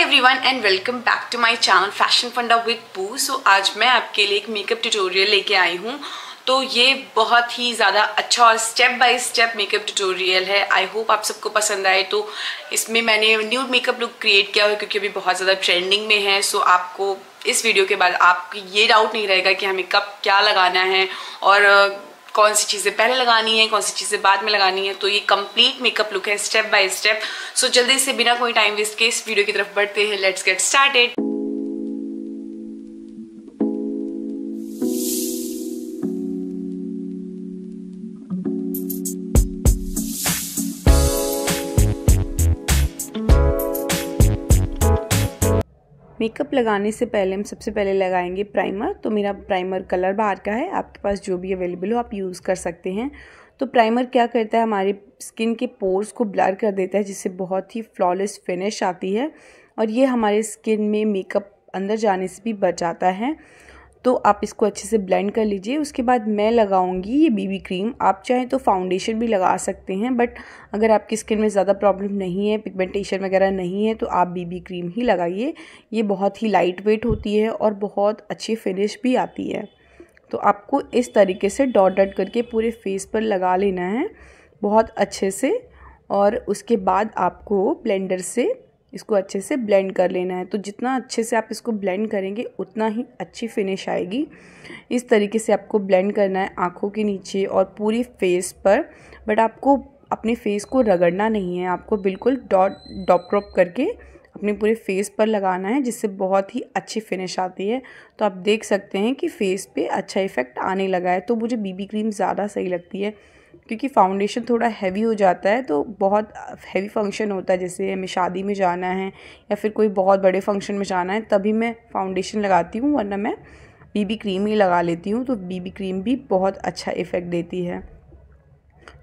every one and welcome back to my channel fashion funda with पू so आज मैं आपके लिए एक मेकअप ट्यूटोरियल लेके आई हूँ तो ये बहुत ही ज़्यादा अच्छा और step by step makeup tutorial है आई होप आप सबको पसंद आए तो इसमें मैंने न्यू मेकअप लुक क्रिएट किया हुआ क्योंकि अभी बहुत ज़्यादा ट्रेंडिंग में है सो आपको इस वीडियो के बाद आपको ये डाउट नहीं रहेगा कि हमें कब क्या लगाना है और कौन सी चीज़ें पहले लगानी है कौन सी चीज़ें बाद में लगानी है तो ये कंप्लीट मेकअप लुक है स्टेप बाय स्टेप सो जल्दी से बिना कोई टाइम वेस्ट के इस वीडियो की तरफ बढ़ते हैं लेट्स गेट स्टार्टेड मेकअप लगाने से पहले हम सबसे पहले लगाएंगे प्राइमर तो मेरा प्राइमर कलर बाहर का है आपके पास जो भी अवेलेबल हो आप यूज़ कर सकते हैं तो प्राइमर क्या करता है हमारे स्किन के पोर्स को ब्लर कर देता है जिससे बहुत ही फ्लॉलेस फिनिश आती है और ये हमारे स्किन में मेकअप अंदर जाने से भी बचाता है तो आप इसको अच्छे से ब्लेंड कर लीजिए उसके बाद मैं लगाऊंगी ये बीबी क्रीम आप चाहें तो फाउंडेशन भी लगा सकते हैं बट अगर आपकी स्किन में ज़्यादा प्रॉब्लम नहीं है पिगमेंटेशन वगैरह नहीं है तो आप बीबी क्रीम ही लगाइए ये बहुत ही लाइट वेट होती है और बहुत अच्छी फिनिश भी आती है तो आपको इस तरीके से डॉट डॉट करके पूरे फेस पर लगा लेना है बहुत अच्छे से और उसके बाद आपको ब्लेंडर से इसको अच्छे से ब्लेंड कर लेना है तो जितना अच्छे से आप इसको ब्लेंड करेंगे उतना ही अच्छी फिनिश आएगी इस तरीके से आपको ब्लेंड करना है आँखों के नीचे और पूरी फेस पर बट आपको अपने फेस को रगड़ना नहीं है आपको बिल्कुल डॉट डॉप ड्रॉप करके अपने पूरे फेस पर लगाना है जिससे बहुत ही अच्छी फिनिश आती है तो आप देख सकते हैं कि फेस पे अच्छा इफ़ेक्ट आने लगा है तो मुझे बीबी क्रीम ज़्यादा सही लगती है क्योंकि फाउंडेशन थोड़ा हैवी हो जाता है तो बहुत हैवी फंक्शन होता है जैसे हमें शादी में जाना है या फिर कोई बहुत बड़े फंक्शन में जाना है तभी मैं फाउंडेशन लगाती हूँ वरना मैं बीबी क्रीम ही लगा लेती हूँ तो बीबी क्रीम भी बहुत अच्छा इफ़ेक्ट देती है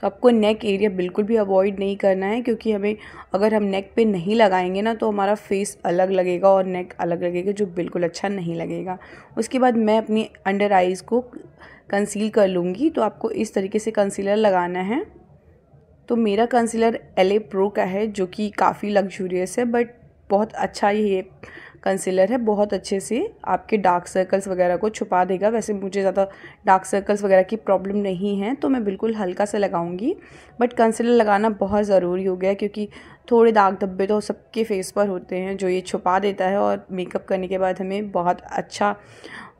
तो आपको नेक एरिया बिल्कुल भी अवॉइड नहीं करना है क्योंकि हमें अगर हम नेक पे नहीं लगाएंगे ना तो हमारा फेस अलग लगेगा और नेक अलग लगेगा जो बिल्कुल अच्छा नहीं लगेगा उसके बाद मैं अपनी अंडर आइज़ को कंसील कर लूँगी तो आपको इस तरीके से कंसीलर लगाना है तो मेरा कंसीलर एल ए प्रो का है जो कि काफ़ी लग्जूरियस है बट बहुत अच्छा ये कंसीलर है बहुत अच्छे से आपके डार्क सर्कल्स वगैरह को छुपा देगा वैसे मुझे ज़्यादा डार्क सर्कल्स वगैरह की प्रॉब्लम नहीं है तो मैं बिल्कुल हल्का सा लगाऊंगी बट कंसीलर लगाना बहुत ज़रूरी हो गया क्योंकि थोड़े दाग धब्बे तो सबके फेस पर होते हैं जो ये छुपा देता है और मेकअप करने के बाद हमें बहुत अच्छा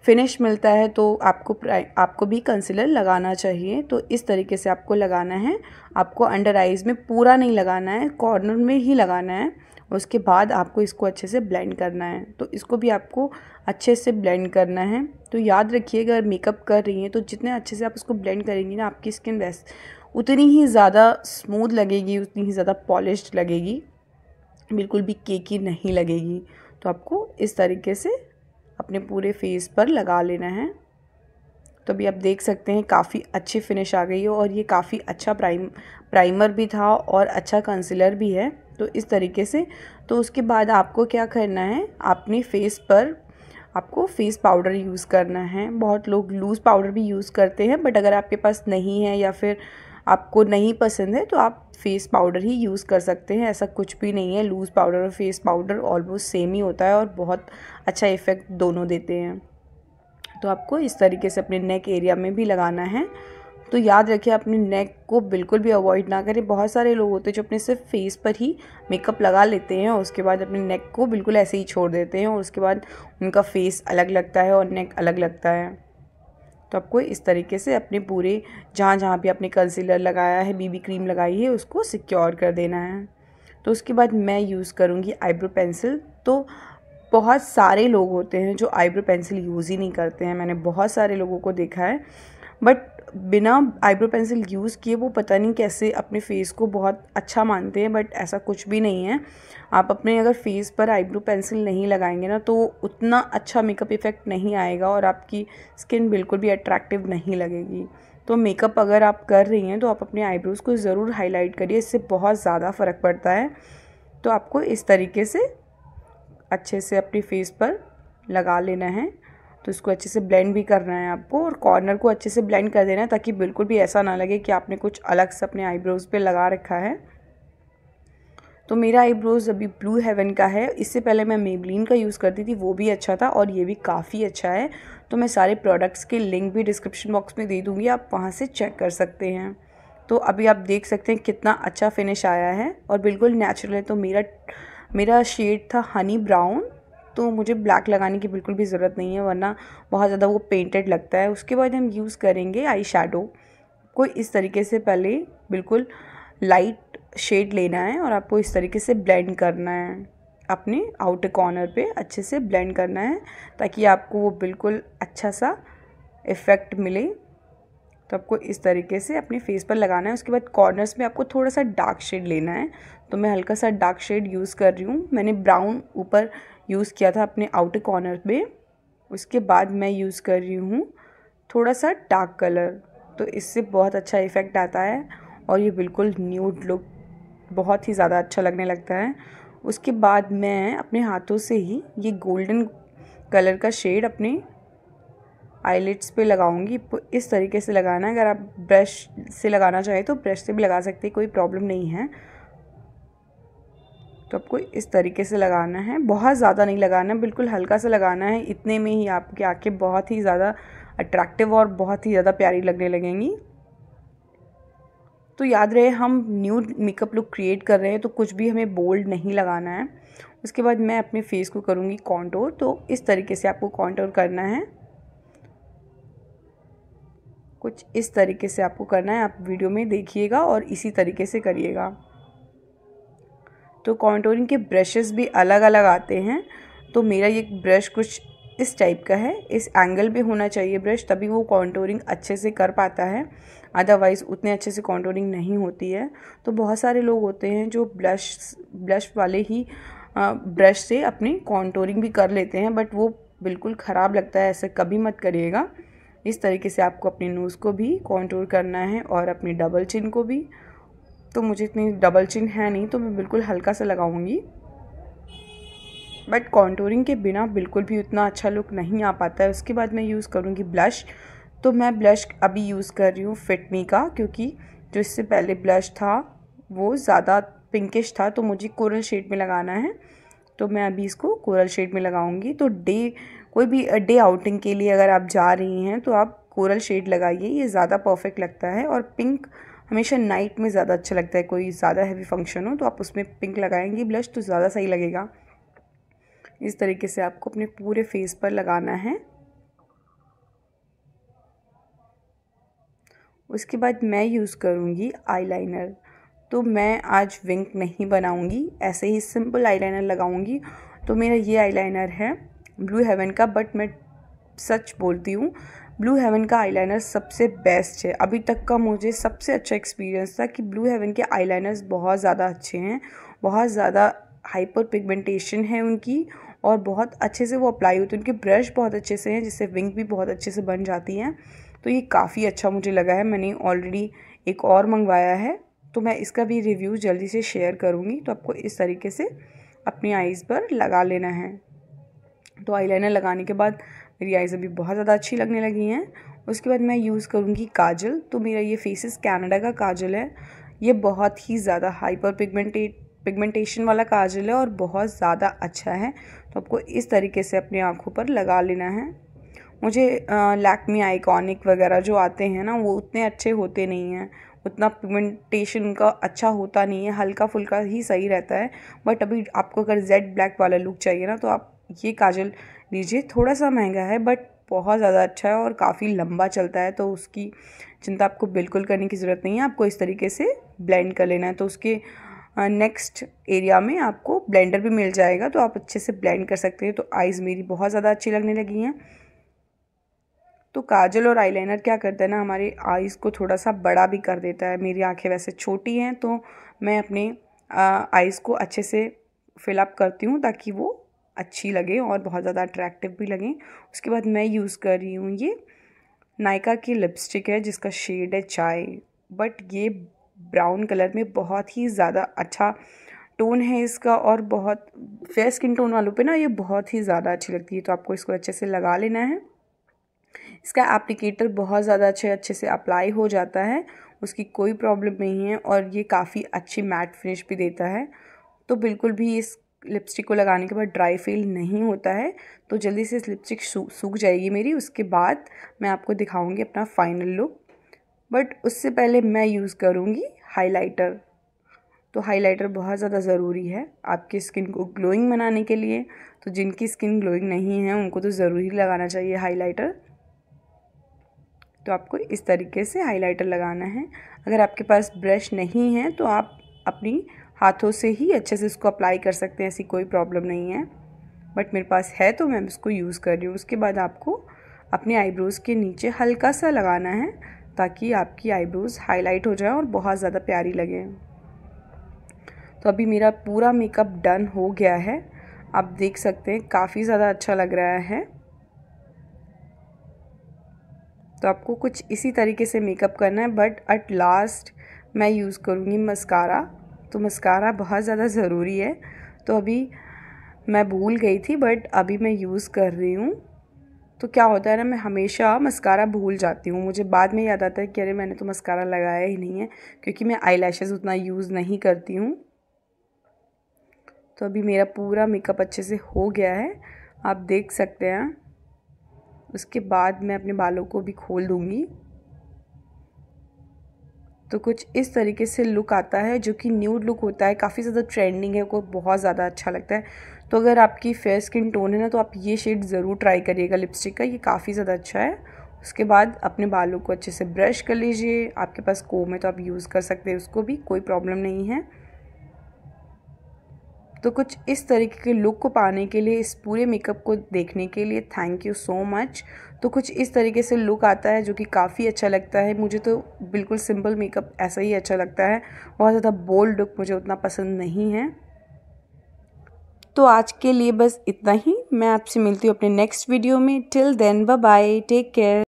फिनिश मिलता है तो आपको आपको भी कंसीलर लगाना चाहिए तो इस तरीके से आपको लगाना है आपको अंडर आइज़ में पूरा नहीं लगाना है कॉर्नर में ही लगाना है उसके बाद आपको इसको अच्छे से ब्लेंड करना है तो इसको भी आपको अच्छे से ब्लेंड करना है तो याद रखिएगा अगर मेकअप कर रही हैं तो जितने अच्छे से आप उसको ब्लेंड करेंगी ना आपकी स्किन वैस उतनी ही ज़्यादा स्मूथ लगेगी उतनी ही ज़्यादा पॉलिश लगेगी बिल्कुल भी केकी नहीं लगेगी तो आपको इस तरीके से अपने पूरे फेस पर लगा लेना है तो अभी आप देख सकते हैं काफ़ी अच्छी फिनिश आ गई है और ये काफ़ी अच्छा प्राइम प्राइमर भी था और अच्छा कंसीलर भी है तो इस तरीके से तो उसके बाद आपको क्या करना है अपने फेस पर आपको फेस पाउडर यूज़ करना है बहुत लोग लूज़ पाउडर भी यूज़ करते हैं बट अगर आपके पास नहीं है या फिर आपको नहीं पसंद है तो आप फेस पाउडर ही यूज़ कर सकते हैं ऐसा कुछ भी नहीं है लूज़ पाउडर और फेस पाउडर ऑलमोस्ट सेम ही होता है और बहुत अच्छा इफ़ेक्ट दोनों देते हैं तो आपको इस तरीके से अपने नेक एरिया में भी लगाना है तो याद रखिए अपने नेक को बिल्कुल भी अवॉइड ना करें बहुत सारे लोग होते हैं जो अपने सिर्फ फेस पर ही मेकअप लगा लेते हैं और उसके बाद अपने नेक को बिल्कुल ऐसे ही छोड़ देते हैं और उसके बाद उनका फेस अलग लगता है और नेक अलग लगता है तो आपको इस तरीके से अपने पूरे जहाँ जहाँ भी आपने कंसीलर लगाया है बीबी क्रीम लगाई है उसको सिक्योर कर देना है तो उसके बाद मैं यूज़ करूँगी आईब्रो पेंसिल तो बहुत सारे लोग होते हैं जो आईब्रो पेंसिल यूज़ ही नहीं करते हैं मैंने बहुत सारे लोगों को देखा है बट बिना आईब्रो पेंसिल यूज़ किए वो पता नहीं कैसे अपने फेस को बहुत अच्छा मानते हैं बट ऐसा कुछ भी नहीं है आप अपने अगर फेस पर आईब्रो पेंसिल नहीं लगाएंगे ना तो उतना अच्छा मेकअप इफ़ेक्ट नहीं आएगा और आपकी स्किन बिल्कुल भी अट्रैक्टिव नहीं लगेगी तो मेकअप अगर आप कर रही हैं तो आप अपने आईब्रोज़ को ज़रूर हाईलाइट करिए इससे बहुत ज़्यादा फ़र्क पड़ता है तो आपको इस तरीके से अच्छे से अपने फेस पर लगा लेना है तो इसको अच्छे से ब्लेंड भी करना है आपको और कॉर्नर को अच्छे से ब्लेंड कर देना है ताकि बिल्कुल भी ऐसा ना लगे कि आपने कुछ अलग से अपने आईब्रोज़ पे लगा रखा है तो मेरा आईब्रोज़ अभी ब्लू हेवन का है इससे पहले मैं मेबलिन का यूज़ करती थी वो भी अच्छा था और ये भी काफ़ी अच्छा है तो मैं सारे प्रोडक्ट्स के लिंक भी डिस्क्रिप्शन बॉक्स में दे दूँगी आप वहाँ से चेक कर सकते हैं तो अभी आप देख सकते हैं कितना अच्छा फिनिश आया है और बिल्कुल नेचुरल है तो मेरा मेरा शेड था हनी ब्राउन तो मुझे ब्लैक लगाने की बिल्कुल भी ज़रूरत नहीं है वरना बहुत ज़्यादा वो पेंटेड लगता है उसके बाद हम यूज़ करेंगे आई शेडो को इस तरीके से पहले बिल्कुल लाइट शेड लेना है और आपको इस तरीके से ब्लेंड करना है अपने आउटर कॉर्नर पे अच्छे से ब्लेंड करना है ताकि आपको वो बिल्कुल अच्छा सा इफ़ेक्ट मिले तो आपको इस तरीके से अपने फेस पर लगाना है उसके बाद कॉर्नर्स में आपको थोड़ा सा डार्क शेड लेना है तो मैं हल्का सा डार्क शेड यूज़ कर रही हूँ मैंने ब्राउन ऊपर यूज़ किया था अपने आउटर कॉर्नर में उसके बाद मैं यूज़ कर रही हूँ थोड़ा सा डार्क कलर तो इससे बहुत अच्छा इफ़ेक्ट आता है और ये बिल्कुल न्यूड लुक बहुत ही ज़्यादा अच्छा लगने लगता है उसके बाद मैं अपने हाथों से ही ये गोल्डन कलर का शेड अपने आईलेट्स पे लगाऊंगी इस तरीके से लगाना है अगर आप ब्रश से लगाना चाहें तो ब्रश से भी लगा सकते हैं कोई प्रॉब्लम नहीं है तो आपको इस तरीके से लगाना है बहुत ज़्यादा नहीं लगाना है बिल्कुल हल्का सा लगाना है इतने में ही आपकी आँखें बहुत ही ज़्यादा अट्रैक्टिव और बहुत ही ज़्यादा प्यारी लगने लगेंगी तो याद रहे हम न्यू मेकअप लुक क्रिएट कर रहे हैं तो कुछ भी हमें बोल्ड नहीं लगाना है उसके बाद मैं अपने फेस को करूँगी कॉन्टोर तो इस तरीके से आपको कॉन्टोर करना है कुछ इस तरीके से आपको करना है आप वीडियो में देखिएगा और इसी तरीके से करिएगा तो कॉन्टोरिंग के ब्रशेस भी अलग अलग आते हैं तो मेरा ये ब्रश कुछ इस टाइप का है इस एंगल पे होना चाहिए ब्रश तभी वो कॉन्टोरिंग अच्छे से कर पाता है अदरवाइज़ उतने अच्छे से कॉन्टोरिंग नहीं होती है तो बहुत सारे लोग होते हैं जो ब्लश ब्लश वाले ही ब्रश से अपनी कॉन्टोरिंग भी कर लेते हैं बट वो बिल्कुल ख़राब लगता है ऐसे कभी मत करिएगा इस तरीके से आपको अपने नोज़ को भी कॉन्टोर करना है और अपने डबल चिन को भी तो मुझे इतनी डबल चिन है नहीं तो मैं बिल्कुल हल्का सा लगाऊंगी बट कॉन्टोरिंग के बिना बिल्कुल भी उतना अच्छा लुक नहीं आ पाता है उसके बाद मैं यूज़ करूँगी ब्लश तो मैं ब्लश अभी यूज़ कर रही हूँ फिटमी का क्योंकि जो इससे पहले ब्लश था वो ज़्यादा पिंकिश था तो मुझे कोरल शेड में लगाना है तो मैं अभी इसको कोरल शेड में लगाऊंगी तो डे कोई भी डे आउटिंग के लिए अगर आप जा रही हैं तो आप कोरल शेड लगाइए ये ज़्यादा परफेक्ट लगता है और पिंक हमेशा नाइट में ज़्यादा अच्छा लगता है कोई ज़्यादा हैवी फंक्शन हो तो आप उसमें पिंक लगाएंगी ब्लश तो ज़्यादा सही लगेगा इस तरीके से आपको अपने पूरे फेस पर लगाना है उसके बाद मैं यूज़ करूँगी आईलाइनर तो मैं आज विंक नहीं बनाऊँगी ऐसे ही सिंपल आईलाइनर लगाऊँगी तो मेरा ये आईलाइनर है ब्लू हेवन का बट मैं सच बोलती हूँ ब्लू हेवन का आईलाइनर सबसे बेस्ट है अभी तक का मुझे सबसे अच्छा एक्सपीरियंस था कि ब्लू हेवन के आईलाइनर्स बहुत ज़्यादा अच्छे हैं बहुत ज़्यादा हाइपर पिगमेंटेशन है उनकी और बहुत अच्छे से वो अप्लाई होती है उनके ब्रश बहुत अच्छे से हैं जिससे विंग भी बहुत अच्छे से बन जाती हैं तो ये काफ़ी अच्छा मुझे लगा है मैंने ऑलरेडी एक और मंगवाया है तो मैं इसका भी रिव्यू जल्दी से शेयर करूँगी तो आपको इस तरीके से अपनी आइज़ पर लगा लेना है तो आईलाइनर लगाने के बाद मेरी आइज़ अभी बहुत ज़्यादा अच्छी लगने लगी हैं उसके बाद मैं यूज़ करूँगी काजल तो मेरा ये फेसिस कैनेडा का काजल है ये बहुत ही ज़्यादा हाइपर पिगमेंटेड पिगमेंटेशन वाला काजल है और बहुत ज़्यादा अच्छा है तो आपको इस तरीके से अपनी आँखों पर लगा लेना है मुझे लैक्मी आइकॉनिक वगैरह जो आते हैं ना वो उतने अच्छे होते नहीं हैं उतना पिगमेंटेशन का अच्छा होता नहीं है हल्का फुल्का ही सही रहता है बट अभी आपको अगर जेड ब्लैक वाला लुक चाहिए ना तो आप ये काजल लीजिए थोड़ा सा महंगा है बट बहुत ज़्यादा अच्छा है और काफ़ी लंबा चलता है तो उसकी चिंता आपको बिल्कुल करने की ज़रूरत नहीं है आपको इस तरीके से ब्लेंड कर लेना है तो उसके नेक्स्ट एरिया में आपको ब्लेंडर भी मिल जाएगा तो आप अच्छे से ब्लेंड कर सकते हैं तो आइज़ मेरी बहुत ज़्यादा अच्छी लगने लगी हैं तो काजल और आईलाइनर क्या करता है ना हमारे आइज़ को थोड़ा सा बड़ा भी कर देता है मेरी आंखें वैसे छोटी हैं तो मैं अपने आइज़ को अच्छे से फिलअप करती हूँ ताकि वो अच्छी लगे और बहुत ज़्यादा अट्रैक्टिव भी लगें उसके बाद मैं यूज़ कर रही हूँ ये नायका की लिपस्टिक है जिसका शेड है चाय बट ये ब्राउन कलर में बहुत ही ज़्यादा अच्छा टोन है इसका और बहुत फेयर स्किन टोन वालों पे ना ये बहुत ही ज़्यादा अच्छी लगती है तो आपको इसको अच्छे से लगा लेना है इसका एप्लीकेटर बहुत ज़्यादा अच्छे अच्छे से अप्लाई हो जाता है उसकी कोई प्रॉब्लम नहीं है और ये काफ़ी अच्छी मैट फिनिश भी देता है तो बिल्कुल भी इस लिपस्टिक को लगाने के बाद ड्राई फील नहीं होता है तो जल्दी से लिपस्टिक सूख जाएगी मेरी उसके बाद मैं आपको दिखाऊंगी अपना फाइनल लुक बट उससे पहले मैं यूज़ करूँगी हाइलाइटर तो हाइलाइटर बहुत ज़्यादा ज़रूरी है आपकी स्किन को ग्लोइंग बनाने के लिए तो जिनकी स्किन ग्लोइंग नहीं है उनको तो ज़रूरी लगाना चाहिए हाइलाइटर तो आपको इस तरीके से हाइलाइटर लगाना है अगर आपके पास ब्रश नहीं है तो आप अपनी हाथों से ही अच्छे से इसको अप्लाई कर सकते हैं ऐसी कोई प्रॉब्लम नहीं है बट मेरे पास है तो मैं इसको यूज़ कर रही हूँ उसके बाद आपको अपने आईब्रोज़ के नीचे हल्का सा लगाना है ताकि आपकी आईब्रोज़ हाईलाइट हो जाए और बहुत ज़्यादा प्यारी लगे तो अभी मेरा पूरा मेकअप डन हो गया है आप देख सकते हैं काफ़ी ज़्यादा अच्छा लग रहा है तो आपको कुछ इसी तरीके से मेकअप करना है बट एट लास्ट मैं यूज़ करूँगी मस्कारा तो मस्कारा बहुत ज़्यादा ज़रूरी है तो अभी मैं भूल गई थी बट अभी मैं यूज़ कर रही हूँ तो क्या होता है ना मैं हमेशा मस्कारा भूल जाती हूँ मुझे बाद में याद आता है कि अरे मैंने तो मस्कारा लगाया ही नहीं है क्योंकि मैं आई उतना यूज़ नहीं करती हूँ तो अभी मेरा पूरा मेकअप अच्छे से हो गया है आप देख सकते हैं उसके बाद मैं अपने बालों को भी खोल दूँगी तो कुछ इस तरीके से लुक आता है जो कि न्यूड लुक होता है काफ़ी ज़्यादा ट्रेंडिंग है वो बहुत ज़्यादा अच्छा लगता है तो अगर आपकी फेयर स्किन टोन है ना तो आप ये शेड ज़रूर ट्राई करिएगा लिपस्टिक का ये काफ़ी ज़्यादा अच्छा है उसके बाद अपने बालों को अच्छे से ब्रश कर लीजिए आपके पास कोम है तो आप यूज़ कर सकते हैं उसको भी कोई प्रॉब्लम नहीं है तो कुछ इस तरीके के लुक को पाने के लिए इस पूरे मेकअप को देखने के लिए थैंक यू सो मच तो कुछ इस तरीके से लुक आता है जो कि काफ़ी अच्छा लगता है मुझे तो बिल्कुल सिंपल मेकअप ऐसा ही अच्छा लगता है बहुत ज़्यादा बोल्ड लुक मुझे उतना पसंद नहीं है तो आज के लिए बस इतना ही मैं आपसे मिलती हूँ अपने नेक्स्ट वीडियो में till then bye take care